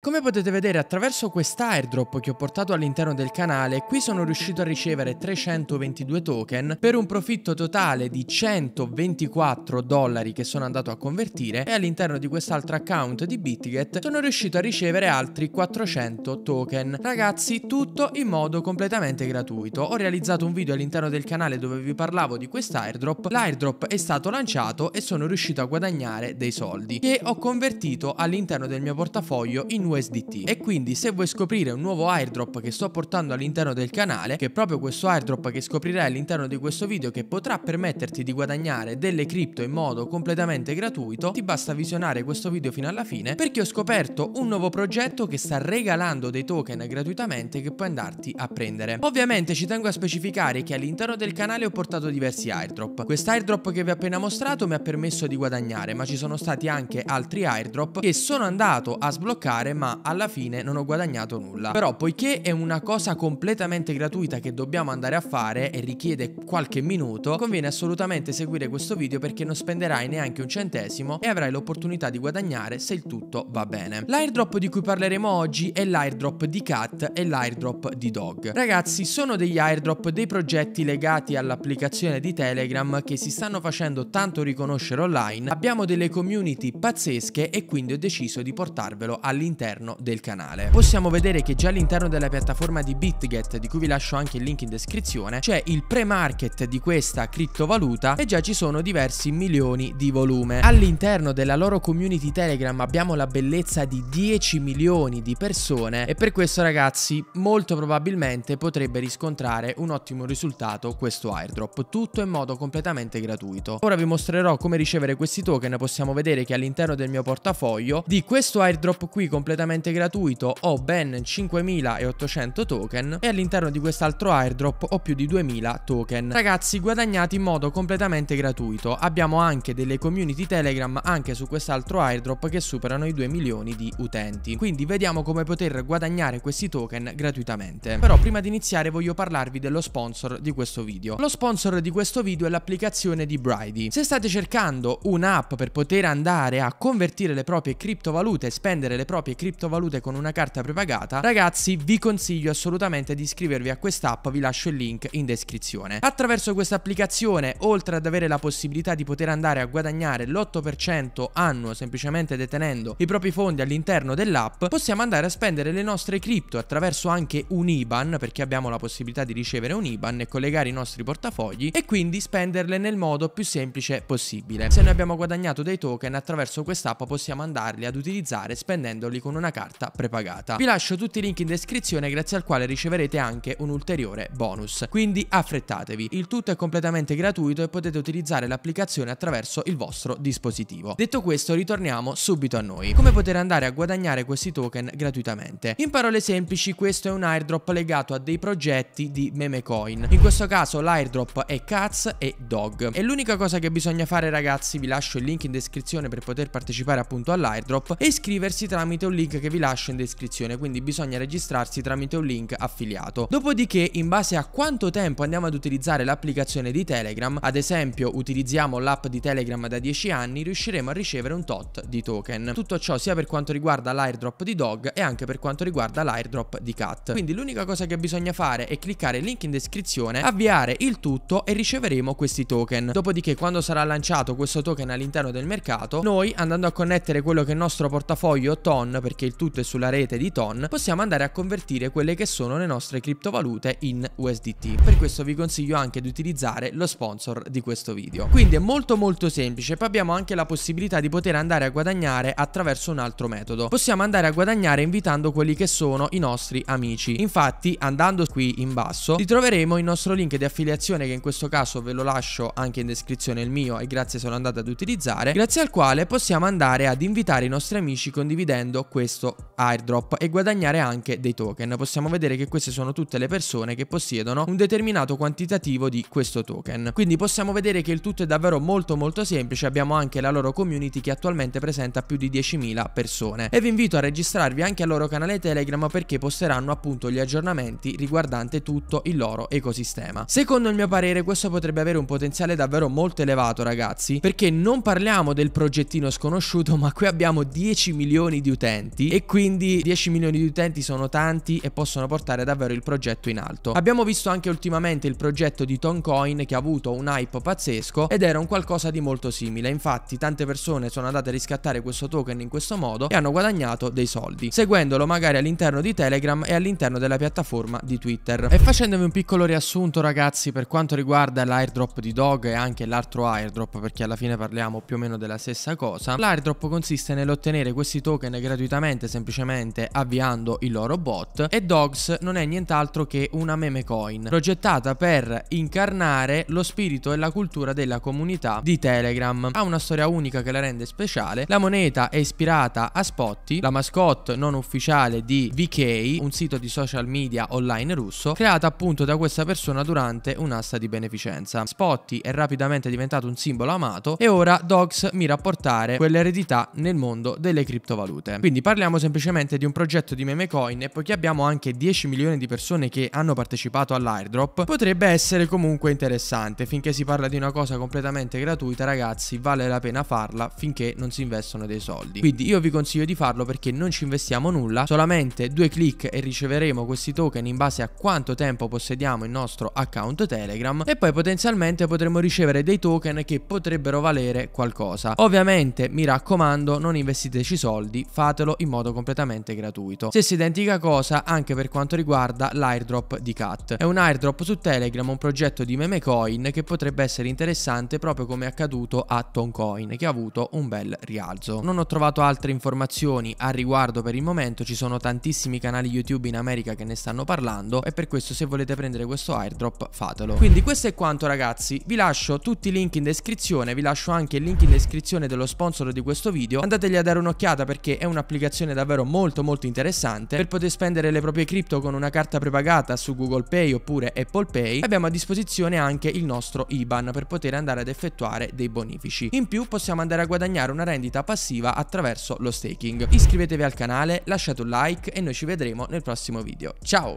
Come potete vedere attraverso quest'airdrop che ho portato all'interno del canale, qui sono riuscito a ricevere 322 token per un profitto totale di 124 dollari che sono andato a convertire e all'interno di quest'altro account di Bitget sono riuscito a ricevere altri 400 token. Ragazzi, tutto in modo completamente gratuito. Ho realizzato un video all'interno del canale dove vi parlavo di quest'airdrop, l'airdrop è stato lanciato e sono riuscito a guadagnare dei soldi che ho convertito all'interno del mio portafoglio in USDT. E quindi se vuoi scoprire un nuovo airdrop che sto portando all'interno del canale, che è proprio questo airdrop che scoprirai all'interno di questo video che potrà permetterti di guadagnare delle cripto in modo completamente gratuito, ti basta visionare questo video fino alla fine perché ho scoperto un nuovo progetto che sta regalando dei token gratuitamente che puoi andarti a prendere. Ovviamente ci tengo a specificare che all'interno del canale ho portato diversi airdrop. Quest'airdrop che vi ho appena mostrato mi ha permesso di guadagnare, ma ci sono stati anche altri airdrop che sono andato a sbloccare ma alla fine non ho guadagnato nulla. Però poiché è una cosa completamente gratuita che dobbiamo andare a fare e richiede qualche minuto, conviene assolutamente seguire questo video perché non spenderai neanche un centesimo e avrai l'opportunità di guadagnare se il tutto va bene. L'airdrop di cui parleremo oggi è l'airdrop di Cat e l'airdrop di Dog. Ragazzi, sono degli airdrop dei progetti legati all'applicazione di Telegram che si stanno facendo tanto riconoscere online. Abbiamo delle community pazzesche e quindi ho deciso di portarvelo all'interno all'interno del canale. Possiamo vedere che già all'interno della piattaforma di BitGet, di cui vi lascio anche il link in descrizione, c'è il pre-market di questa criptovaluta e già ci sono diversi milioni di volume. All'interno della loro community Telegram abbiamo la bellezza di 10 milioni di persone e per questo ragazzi molto probabilmente potrebbe riscontrare un ottimo risultato questo airdrop, tutto in modo completamente gratuito. Ora vi mostrerò come ricevere questi token, possiamo vedere che all'interno del mio portafoglio di questo airdrop qui completamente completamente gratuito ho ben 5.800 token e all'interno di quest'altro airdrop ho più di 2.000 token. Ragazzi guadagnati in modo completamente gratuito. Abbiamo anche delle community Telegram anche su quest'altro airdrop che superano i 2 milioni di utenti. Quindi vediamo come poter guadagnare questi token gratuitamente. Però prima di iniziare voglio parlarvi dello sponsor di questo video. Lo sponsor di questo video è l'applicazione di Bridey. Se state cercando un'app per poter andare a convertire le proprie criptovalute e spendere le proprie criptovalute criptovalute con una carta prepagata, ragazzi vi consiglio assolutamente di iscrivervi a quest'app, vi lascio il link in descrizione. Attraverso questa applicazione, oltre ad avere la possibilità di poter andare a guadagnare l'8% annuo semplicemente detenendo i propri fondi all'interno dell'app, possiamo andare a spendere le nostre cripto attraverso anche un IBAN, perché abbiamo la possibilità di ricevere un IBAN e collegare i nostri portafogli e quindi spenderle nel modo più semplice possibile. Se noi abbiamo guadagnato dei token attraverso quest'app possiamo andarli ad utilizzare spendendoli con una una carta prepagata. Vi lascio tutti i link in descrizione grazie al quale riceverete anche un ulteriore bonus. Quindi affrettatevi, il tutto è completamente gratuito e potete utilizzare l'applicazione attraverso il vostro dispositivo. Detto questo ritorniamo subito a noi. Come poter andare a guadagnare questi token gratuitamente? In parole semplici questo è un airdrop legato a dei progetti di meme coin. In questo caso l'airdrop è Cats e Dog. E l'unica cosa che bisogna fare ragazzi, vi lascio il link in descrizione per poter partecipare appunto all'airdrop e iscriversi tramite un link link che vi lascio in descrizione, quindi bisogna registrarsi tramite un link affiliato. Dopodiché, in base a quanto tempo andiamo ad utilizzare l'applicazione di Telegram, ad esempio utilizziamo l'app di Telegram da 10 anni, riusciremo a ricevere un tot di token. Tutto ciò sia per quanto riguarda l'airdrop di Dog e anche per quanto riguarda l'airdrop di Cat. Quindi l'unica cosa che bisogna fare è cliccare il link in descrizione, avviare il tutto e riceveremo questi token. Dopodiché quando sarà lanciato questo token all'interno del mercato, noi andando a connettere quello che è il nostro portafoglio TON, perché perché il tutto è sulla rete di Ton, possiamo andare a convertire quelle che sono le nostre criptovalute in USDT. Per questo vi consiglio anche di utilizzare lo sponsor di questo video. Quindi è molto molto semplice, poi abbiamo anche la possibilità di poter andare a guadagnare attraverso un altro metodo. Possiamo andare a guadagnare invitando quelli che sono i nostri amici. Infatti andando qui in basso ritroveremo il nostro link di affiliazione che in questo caso ve lo lascio anche in descrizione il mio e grazie sono andato ad utilizzare, grazie al quale possiamo andare ad invitare i nostri amici condividendo questo questo airdrop e guadagnare anche dei token. Possiamo vedere che queste sono tutte le persone che possiedono un determinato quantitativo di questo token. Quindi possiamo vedere che il tutto è davvero molto molto semplice, abbiamo anche la loro community che attualmente presenta più di 10.000 persone. E vi invito a registrarvi anche al loro canale Telegram perché posteranno appunto gli aggiornamenti riguardante tutto il loro ecosistema. Secondo il mio parere questo potrebbe avere un potenziale davvero molto elevato ragazzi, perché non parliamo del progettino sconosciuto ma qui abbiamo 10 milioni di utenti utenti e quindi 10 milioni di utenti sono tanti e possono portare davvero il progetto in alto. Abbiamo visto anche ultimamente il progetto di Toncoin che ha avuto un hype pazzesco ed era un qualcosa di molto simile, infatti tante persone sono andate a riscattare questo token in questo modo e hanno guadagnato dei soldi, seguendolo magari all'interno di Telegram e all'interno della piattaforma di Twitter. E facendovi un piccolo riassunto ragazzi per quanto riguarda l'airdrop di Dog e anche l'altro airdrop perché alla fine parliamo più o meno della stessa cosa, l'airdrop consiste nell'ottenere questi token gratuitamente assolutamente semplicemente avviando il loro bot e Dogs non è nient'altro che una meme coin progettata per incarnare lo spirito e la cultura della comunità di Telegram. Ha una storia unica che la rende speciale, la moneta è ispirata a Spotty, la mascotte non ufficiale di VK, un sito di social media online russo, creata appunto da questa persona durante un'asta di beneficenza. Spotty è rapidamente diventato un simbolo amato e ora Dogs mira a portare quell'eredità nel mondo delle criptovalute. Quindi parliamo semplicemente di un progetto di meme coin e poiché abbiamo anche 10 milioni di persone che hanno partecipato all'airdrop, potrebbe essere comunque interessante. Finché si parla di una cosa completamente gratuita, ragazzi, vale la pena farla finché non si investono dei soldi. Quindi io vi consiglio di farlo perché non ci investiamo nulla, solamente due clic e riceveremo questi token in base a quanto tempo possediamo il nostro account Telegram e poi potenzialmente potremo ricevere dei token che potrebbero valere qualcosa. Ovviamente, mi raccomando, non investiteci soldi, fatelo in modo completamente gratuito. Stessa identica cosa anche per quanto riguarda l'airdrop di Cat. È un airdrop su Telegram, un progetto di meme coin che potrebbe essere interessante proprio come è accaduto a Toncoin che ha avuto un bel rialzo. Non ho trovato altre informazioni a riguardo per il momento, ci sono tantissimi canali YouTube in America che ne stanno parlando e per questo se volete prendere questo airdrop fatelo. Quindi questo è quanto ragazzi, vi lascio tutti i link in descrizione, vi lascio anche il link in descrizione dello sponsor di questo video, andategli a dare un'occhiata perché è un'applicazione un'applicazione davvero molto molto interessante per poter spendere le proprie cripto con una carta prepagata su Google Pay oppure Apple Pay. Abbiamo a disposizione anche il nostro IBAN per poter andare ad effettuare dei bonifici. In più possiamo andare a guadagnare una rendita passiva attraverso lo staking. Iscrivetevi al canale, lasciate un like e noi ci vedremo nel prossimo video. Ciao!